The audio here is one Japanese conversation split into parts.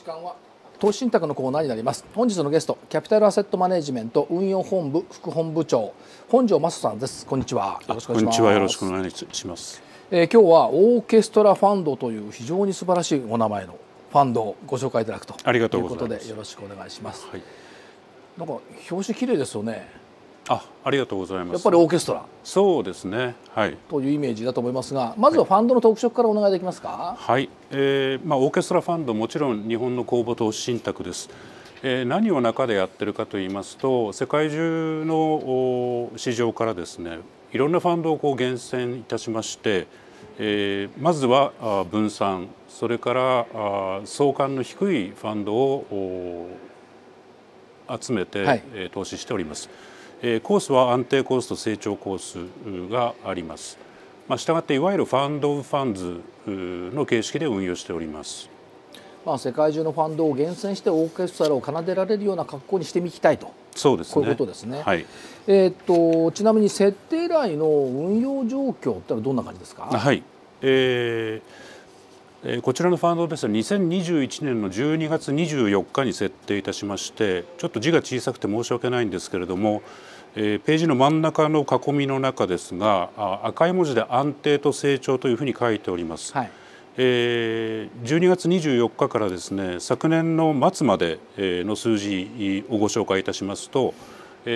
時間は投資信託のコーナーになります本日のゲストキャピタルアセットマネジメント運用本部副本部長本庄正さんですこんにちはよろしくお願いしますえー、今日はオーケストラファンドという非常に素晴らしいお名前のファンドをご紹介いただくということでよろしくお願いします、はい、なんか表紙綺麗ですよねあありがとうございますやっぱりオーケストラそうですね、はい、というイメージだと思いますがまずはファンドの特色からお願いできますかはい、えーまあ、オーケストラファンドもちろん日本の公募投資信託です。えー、何を中でやってるかと言いますと世界中の市場からですねいろんなファンドをこう厳選いたしまして、えー、まずは分散それから相関の低いファンドを集めて、はい、投資しております。コースは安定コースと成長コースがあります。まあ、したがっていわゆるファンド・オブ・ファンズの形式で運用しております。まあ、世界中のファンドを厳選してオーケストラを奏でられるような格好にしてみたいと。そうですね。こういうことですね。はい。えー、っとちなみに設定来の運用状況ってのはどんな感じですか。はい。えー、こちらのファンドですね2021年の12月24日に設定いたしましてちょっと字が小さくて申し訳ないんですけれどもえページの真ん中の囲みの中ですがあ赤い文字で安定と成長というふうに書いております、はい、えー、12月24日からですね昨年の末までの数字をご紹介いたしますと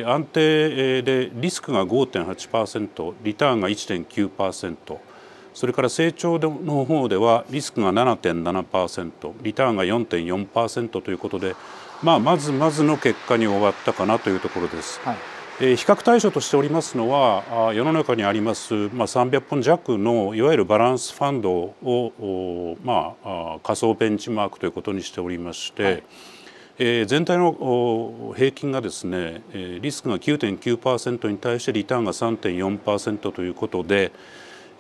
安定でリスクが5.8%リターンが1.9%それから成長の方ではリスクが7.7%リターンが4.4%ということで、まあ、まずまずの結果に終わったかなというところです。はい比較対象としておりますのは世の中にあります、まあ、300本弱のいわゆるバランスファンドを、まあ、仮想ベンチマークということにしておりまして、はい、全体の平均がですねリスクが9.9%に対してリターンが3.4%ということで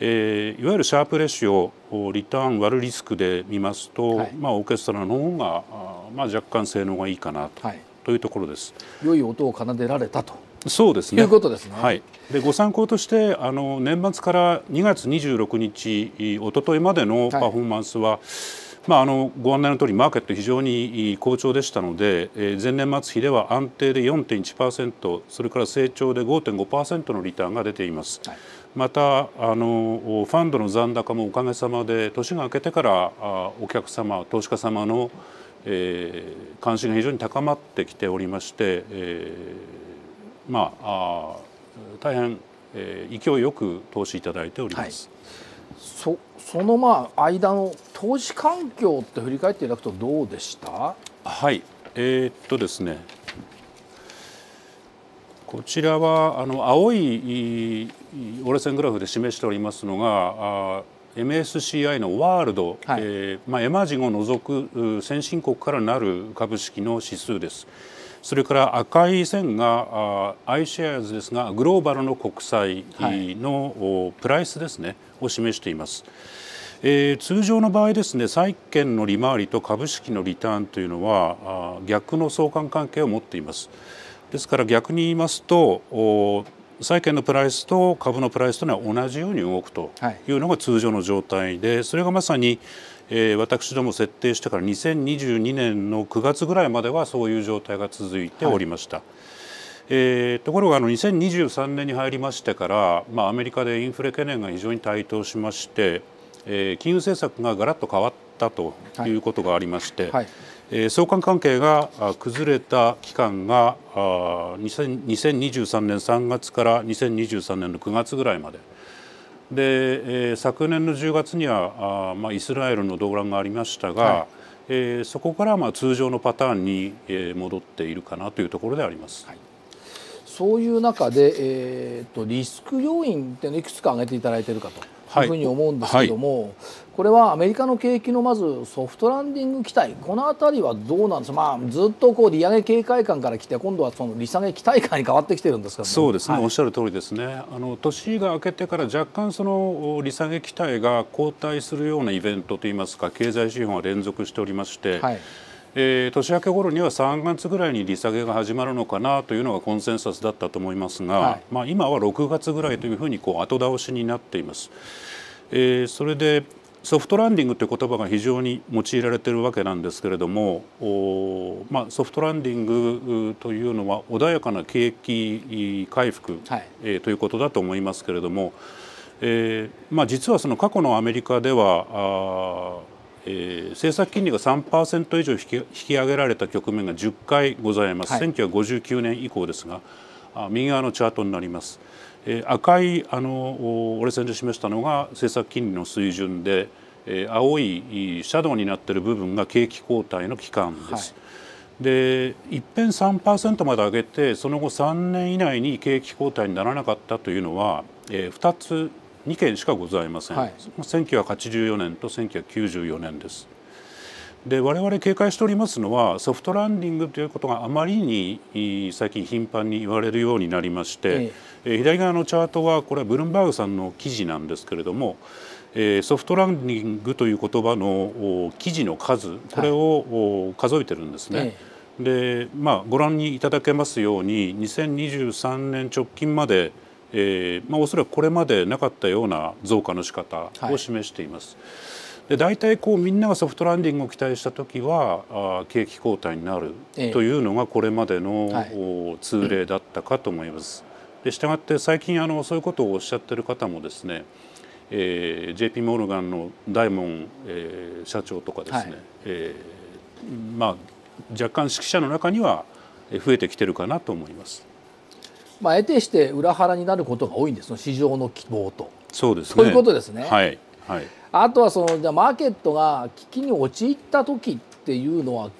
えいわゆるシャープレシオリターン割るリスクで見ますと、はい、まあ、オーケストラの方がまあ、若干性能がいいかなとはい、というところです。良い音を奏でられたとそうですね。いうことですね。はい。でご参考としてあの年末から2月26日一昨日までのパフォーマンスは、はい、まあ、あのご案内の通りマーケット非常に好調でしたので、えー、前年末比では安定で4.1%それから成長で5.5%のリターンが出ています。はいまたあのファンドの残高もおかげさまで年が明けてからあお客様投資家様の、えー、関心が非常に高まってきておりまして、えー、まあ大変、えー、勢いよく投資いただいております。はい、そそのまあ間の投資環境って振り返っていただくとどうでしたはいえー、っとですねこちらはあの青い折れ線グラフで示しておりますのがあ MSCI のワールド、はい、えー、まあ、エマージンを除く先進国からなる株式の指数です。それから赤い線が iShares ですがグローバルの国債のプライスですね、を示しています。えー、通常の場合ですね債券の利回りと株式のリターンというのは逆の相関関係を持っていますですから逆に言いますと債券のプライスと株のプライスというのは同じように動くというのが通常の状態でそれがまさにえー、私ども設定してから2022年の9月ぐらいまではそういう状態が続いておりました。はい、えー、ところがあの2023年に入りましてから、まあ、アメリカでインフレ懸念が非常に台頭しまして、えー、金融政策ががらっと変わったということがありまして、はいはい、え相関関係が崩れた期間があ2023年3月から2023年の9月ぐらいまで。で、えー、昨年の10月にはあ、まあ、イスラエルの動乱がありましたが、はい、えー、そこからまあ通常のパターンに、え戻っているかなというところであります。はいそういう中で、えーと、リスク要因っていくつか挙げていただいているかとというふうに思うんですけども、はいはい、これはアメリカの景気のまずソフトランディング期待この辺りはどうなんですか、まあ、ずっとこう利上げ警戒感から来て今度はその利下げ期待感に変わってきてるんですか、ね、そうですね、はい、おっしゃる通りですねあの年が明けてから若干その利下げ期待が後退するようなイベントといいますか経済指標が連続しておりまして。はいえー、年明け頃には3月ぐらいに利下げが始まるのかなというのがコンセンサスだったと思いますが、はい、まあ、今は6月ぐらいというふうにこう後倒しになっています。えー、それでソフトランディングという言葉が非常に用いられているわけなんですけれどもお、まあ、ソフトランディングというのは穏やかな景気回復、はい、えー、ということだと思いますけれども、えーまあ、実はその過去のアメリカではあえー、政策金利が3%以上引き引き上げられた局面が10回ございます、はい、1959年以降ですがあ右側のチャートになります、えー、赤いあの折れ線で示したのが政策金利の水準で、えー、青いシャドウになっている部分が景気後退の期間です。はいでいっぺん3%まで上げてその後3年以内に景気後退にならなかったというのは、えー、2つ2件しかございません、はい、1984年と1994年です。で我々警戒しておりますのはソフトランディングということがあまりに最近頻繁に言われるようになりまして、ええ、左側のチャートはこれはブルンバーグさんの記事なんですけれども、えソフトランディングという言葉の記事の数これを、は数えてるんですね。え、でまあ、ご覧にいただけますように2023年直近までえーまあ、おそらくこれまでなかったような増加の仕方を示しています。はい、で大体こうみんながソフトランディングを期待した時はあ景気後退になるというのがこれまでの、えー、はい、通例だったかと思います。でしたがって最近あのそういうことをおっしゃってる方もですね、えー、JP モルガンの大門、えー、社長とかですね、はい、えー、まあ、若干識者の中には増えてきてるかなと思います。まあ、得てして裏腹になることが多いんです市場の希望と。そうですね、ということですね。はいはい、あとはそのじゃマーケットが危機に陥った時っていうのは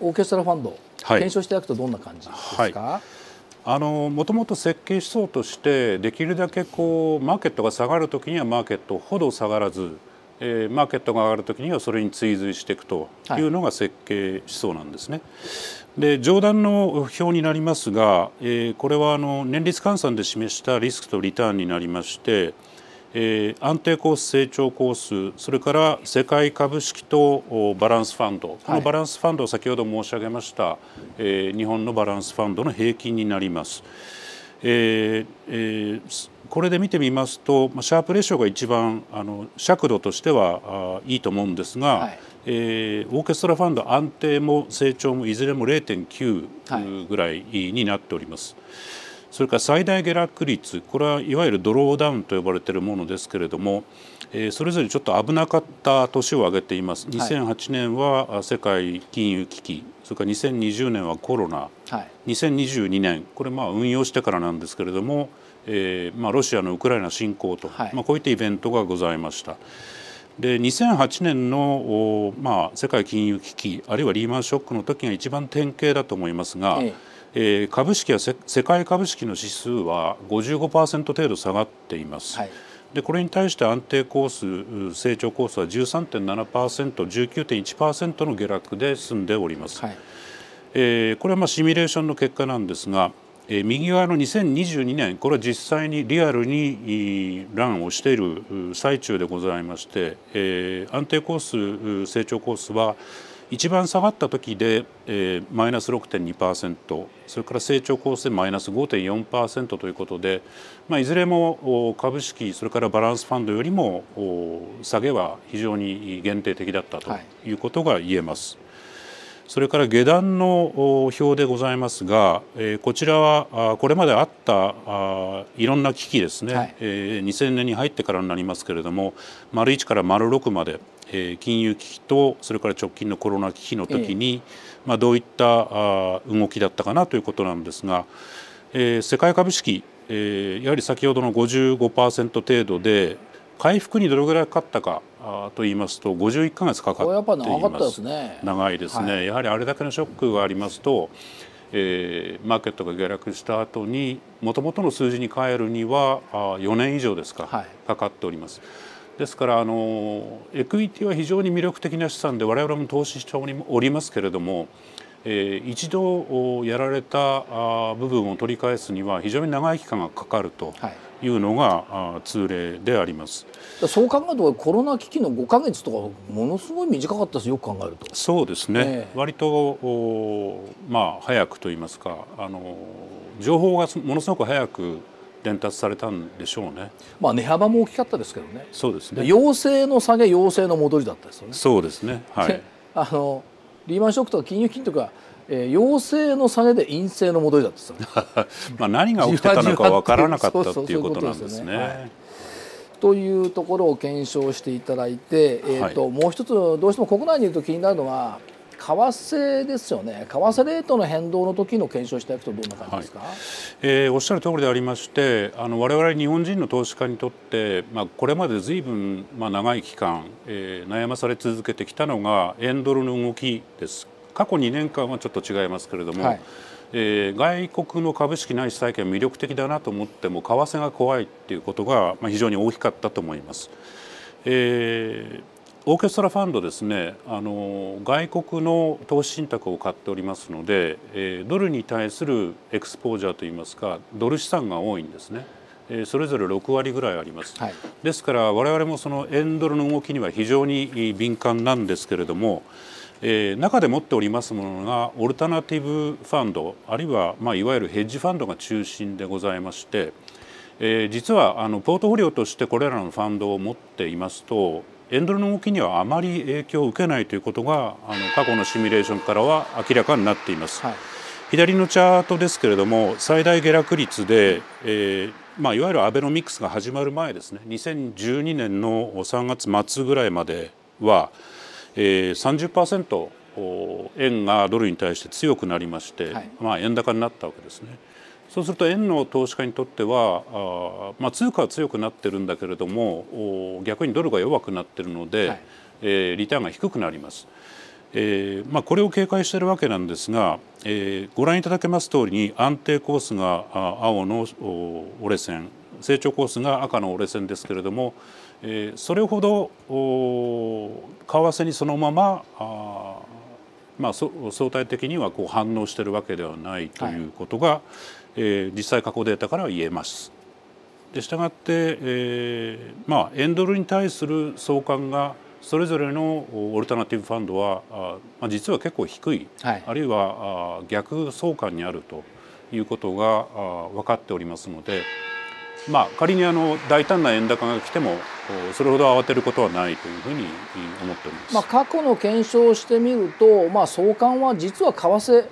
オーケストラファンド、はい、検証していただくとどんな感じですか、はいあのもともと設計思想としてできるだけこうマーケットが下がるときにはマーケットほど下がらずえー、マーケットが上がるときにはそれに追随していくというのが設計思想なんですね。はい、で上段の表になりますが、えー、これはあの年率換算で示したリスクとリターンになりまして、えー、安定コース成長コースそれから世界株式とバランスファンド、このバランスファンドを先ほど申し上げました、えー、日本のバランスファンドの平均になります。えーえーこれで見てみますと、まあ、シャープレーションが一番あの尺度としてはあいいと思うんですが、はい、えー、オーケストラファンド安定も成長もいずれも0.9ぐらいになっております。はい、それから最大下落率これはいわゆるドローダウンと呼ばれているものですけれども、えー、それぞれちょっと危なかった年を挙げています。2008年は世界金融危機、それから2020年はコロナ、はい、2022年これまあ運用してからなんですけれども。えーまあ、ロシアのウクライナ侵攻と、はい、まあ、こういったイベントがございました。で2008年の、まあ、世界金融危機あるいはリーマンショックの時が一番典型だと思いますが、えええー、株式や世界株式の指数は55%程度下がっています。はい、でこれに対して安定コース成長コースは 13.7%19.1% の下落で済んでおります。はいえー、これはまあシミュレーションの結果なんですが右側の2022年これは実際にリアルにランをしている最中でございまして、安定コース成長コースは一番下がった時で、マイナス6.2%それから成長コースでマイナス5.4%ということで、まあ、いずれも株式それからバランスファンドよりも下げは非常に限定的だったということが言えます。はいそれから下段の表でございますが、えこちらはこれまであったあいろんな危機ですね、はい、え2000年に入ってからになりますけれども丸1から丸6まで金融危機とそれから直近のコロナ危機の時に、まあ、どういった動きだったかなということなんですが、え世界株式、えやはり先ほどの55%程度で、回復にどれぐらいかかったかと言いますと51か月かかっています、ね、長いですね、はい、やはりあれだけのショックがありますと、えー、マーケットが下落した後にもともとの数字に変えるにはあ4年以上ですか、かかっております。ですからあのエクイティは非常に魅力的な資産で我々も投資しておりますけれども、えー、一度やられた部分を取り返すには非常に長い期間がかかると。はいいうのが通例でありますそう考えるとコロナ危機の5か月とかものすごい短かったですよく考えるとそうですね、えー、割とまあ早くといいますかあの情報がものすごく早く伝達されたんでしょうね。まあ値幅も大きかったですけどね。そうですね。要請の下げ、要請の戻りだったですよね。そうですね。はい。あのリーマンショックとか金融危機とか、えー、陽性の下げで陰性の戻りだって まあ何が起きてたのか分からなかったということなんですね。と いうところを検証していただいて、えーと、はい、もう一つどうしても国内にいると気になるのは為替ですよね為替レートの変動の時の検証していくとどんな感じですか、はい、えー、おっしゃる通りでありましてあの我々日本人の投資家にとって、まあ、これまでずいぶん、まあ、長い期間、えー、悩まされ続けてきたのが円ドルの動きです過去2年間はちょっと違いますけれども、はい、えー、外国の株式ないし債券魅力的だなと思っても為替が怖いっていうことが、まあ、非常に大きかったと思います。えーオーケストラファンドですねあの外国の投資信託を買っておりますので、えー、ドルに対するエクスポージャーといいますかドル資産が多いんですね。それぞれ6割ぐらいあります、はい、ですから我々もその円ドルの動きには非常に敏感なんですけれども、えー、中で持っておりますものがオルタナティブファンドあるいは、まあ、いわゆるヘッジファンドが中心でございまして、えー、実はあのポートフォリオとしてこれらのファンドを持っていますと円ドルの動きにはあまり影響を受けないということがあの過去のシミュレーションからは明らかになっています。はい、左のチャートですけれども最大下落率で、えーまあ、いわゆるアベノミクスが始まる前ですね2012年の3月末ぐらいまでは、えー30%円がドルに対して強くなりまして、はい、まあ、円高になったわけですね。そうすると円の投資家にとってはあ、まあ、通貨は強くなってるんだけれども逆にドルが弱くなってるので、はい、えー、リターンが低くなります。えーまあ、これを警戒しているわけなんですが、えー、ご覧いただけます通りに安定コースが青の折れ線成長コースが赤の折れ線ですけれども、えー、それほど為替にそのままあまあ、相対的にはこう反応しているわけではないということが、はいえー、実際過去データからは言えます。でしたがって、えー、まあ、円ドルに対する相関がそれぞれのオルタナティブファンドは、まあ、実は結構低い、はい、あるいは逆相関にあるということが分かっておりますので、まあ、仮にあの大胆な円高が来てもそれほど慌てることはないというふうに思っております、まあ、過去の検証をしてみると、まあ、相関は実は為替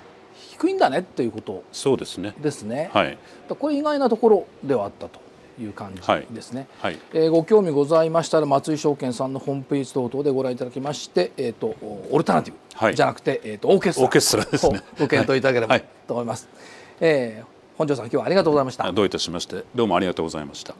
低いんだねっていうことそうですねですね、はい、これ意外なところではあったという感じですね、はいはい、えー、ご興味ございましたら松井証券さんのホームページ等々でご覧いただきまして、えーと、オルタナティブ、はい、じゃなくて、えーと、オーケストラストラですねご検討いただければと思います、はい、えー、本庄さん今日はありがとうございましたどういたしましてどうもありがとうございました